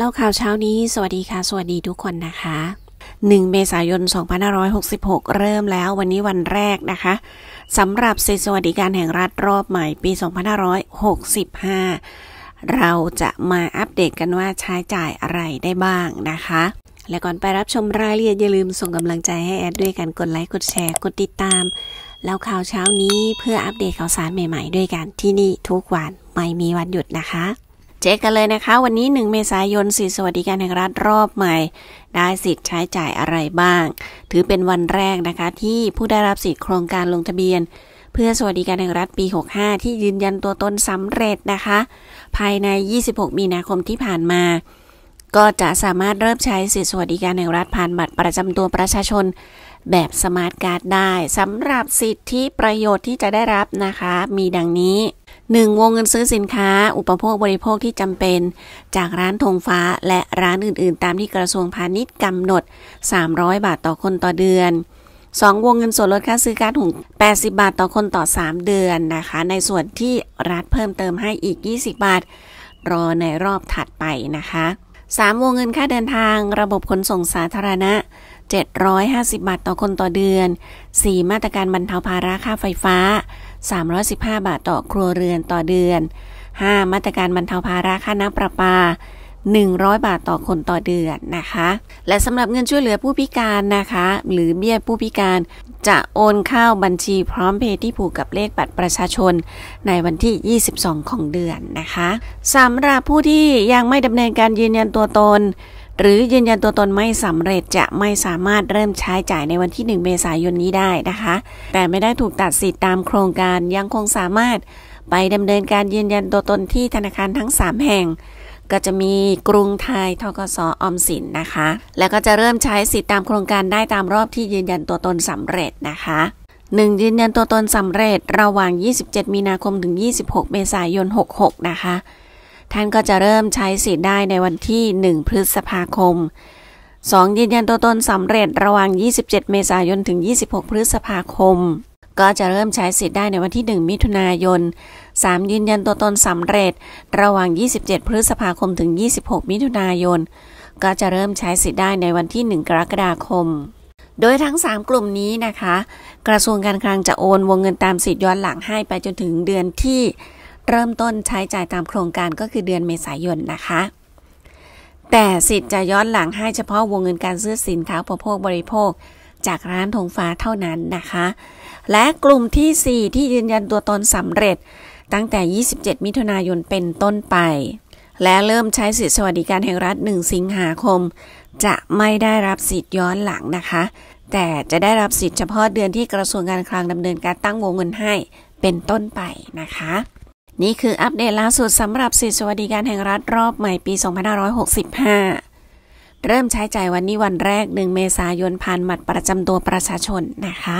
เล่าข่าวเช้านี้สวัสดีค่ะ สวัสดีทุกคนนะคะ 1 เมษายน 2566 เริ่มแล้ววันนี้วันแรกนะคะสำหรับเซสวัสดิการแห่งรัฐรอบใหม่ปี 2565 เราจะมาอัปเดตกันว่าใช้จ่ายอะไรได้บ้างนะคะ และก่อน ไปรับชมรายละเอียดอย่าลืมส่งกำลังใจให้ แอดด้วยกันกดไลค์ กดแชร์กดติดตามแล้วข่าวเช้านี้เพื่ออัปเดตข่าวสารใหม่ๆ ด้วยกันที่นี่ทุกวันไม่มีวันหยุดนะคะเช็คกันเลยนะคะวันนี้ 1 เมษายนสิทธิสวัสดิการแห่งรัฐรอบใหม่ ได้สิทธิ์ ใช้จ่ายอะไรบ้าง ถือเป็นวันแรกนะคะที่ผู้ได้รับสิทธิโครงการลงทะเบียน เพื่อสวัสดิการแห่งรัฐปี 65 ที่ยืนยันตัว ตนสำเร็จนะคะ ภายใน 26 มีนาคมที่ผ่านมา ก็จะสามารถเริ่มใช้สิทธิสวัสดิการแห่งรัฐผ่านบัตรประจำตัวประชาชนแบบสมาร์ทการ์ดได้สำหรับสิทธิประโยชน์ที่จะได้รับนะคะมีดังนี้ 1. วงเงินซื้อสินค้า อุปโภคบริโภคที่จำเป็น จากร้านธงฟ้าและร้านอื่นๆ ตามที่กระทรวงพาณิชย์กำหนด 300 บาทต่อคนต่อเดือน 2. วงเงินส่วนลดค่าซื้อการถุง 80 บาทต่อคนต่อ 3 เดือนนะคะในส่วนที่รัฐเพิ่มเติมให้อีก 20 บาท รอในรอบถัดไปนะคะ 3. วงเงินค่าเดินทางระบบขนส่งสาธารณะ 750บาทต่อคนต่อเดือน 4. มาตรการบรรเทาภาระค่าไฟฟ้า315 บาทต่อครัวเรือนต่อเดือน 5. มาตรการบรรเทาภาระค่าน้ำประปา 100 บาทต่อคนต่อเดือนนะคะ และสำหรับเงินช่วยเหลือผู้พิการนะคะ หรือเบี้ยผู้พิการจะโอนเข้าบัญชีพร้อมเพย์ที่ผูกกับเลขบัตรประชาชนในวันที่ 22 ของเดือนนะคะสำหรับผู้ที่ยังไม่ดำเนินการยืนยันตัวตนหรือยืนยันตัวตนไม่สำเร็จจะไม่สามารถเริ่มใช้จ่ายในวันที่ 1 เมษายนนี้ได้นะคะ แต่ไม่ได้ถูกตัดสิทธิ์ตามโครงการยังคงสามารถไปดำเนินการยืนยันตัวตนที่ธนาคารทั้ง3แห่ง ก็จะมีกรุงไทย ทกสออมสินนะคะ แล้วก็จะเริ่มใช้สิทธิ์ตามโครงการได้ตามรอบที่ยืนยันตัวตนสำเร็จนะคะ 1. ยืนยันตัวตนสำเร็จระหว่าง 27 มีนาคมถึง 26 เมษายน 66 นะคะท่านก็จะเริ่มใช้สิทธิ์ได้ในวันที่ 1 พฤษภาคม 2 ยืนยันตัวตนสำเร็จระหว่าง 27 เมษายนถึง 26 พฤษภาคม ก็จะเริ่มใช้สิทธิ์ได้ในวันที่ 1 มิถุนายน 3 ยืนยันตัวตนสำเร็จระหว่าง 27 พฤษภาคมถึง 26 มิถุนายน ก็จะเริ่มใช้สิทธิ์ได้ในวันที่ 1 กรกฎาคม โดยทั้ง 3 กลุ่มนี้นะคะ กระทรวงการคลังจะโอนวงเงินตามสิทธิ์ย้อนหลังให้ไปจนถึงเดือนที่เริ่มต้นใช้จ่ายตามโครงการก็คือเดือนเมษายนนะคะ แต่สิทธิ์จะย้อนหลังให้เฉพาะวงเงินการซื้อสินค้าประโภคบริโภค จากร้านธงฟ้าเท่านั้นนะคะ และกลุ่มที่ 4 ที่ยืนยันตัวตนสำเร็จตั้งแต่ 27 มิถุนายนเป็นต้นไป และเริ่มใช้สิทธิสวัสดิการแห่งรัฐ 1 สิงหาคม จะไม่ได้รับสิทธิ์ย้อนหลังนะคะ แต่จะได้รับสิทธิเฉพาะเดือนที่กระทรวงการคลังดำเนินการตั้งวงเงินให้เป็นต้นไปนะคะนี่คืออัปเดตล่าสุดสำหรับสิทธิสวัสดิการแห่งรัฐรอบใหม่ปี 2565 เริ่มใช้จ่ายวันนี้วันแรก 1 เมษายนผ่านบัตรประจำตัวประชาชนนะคะ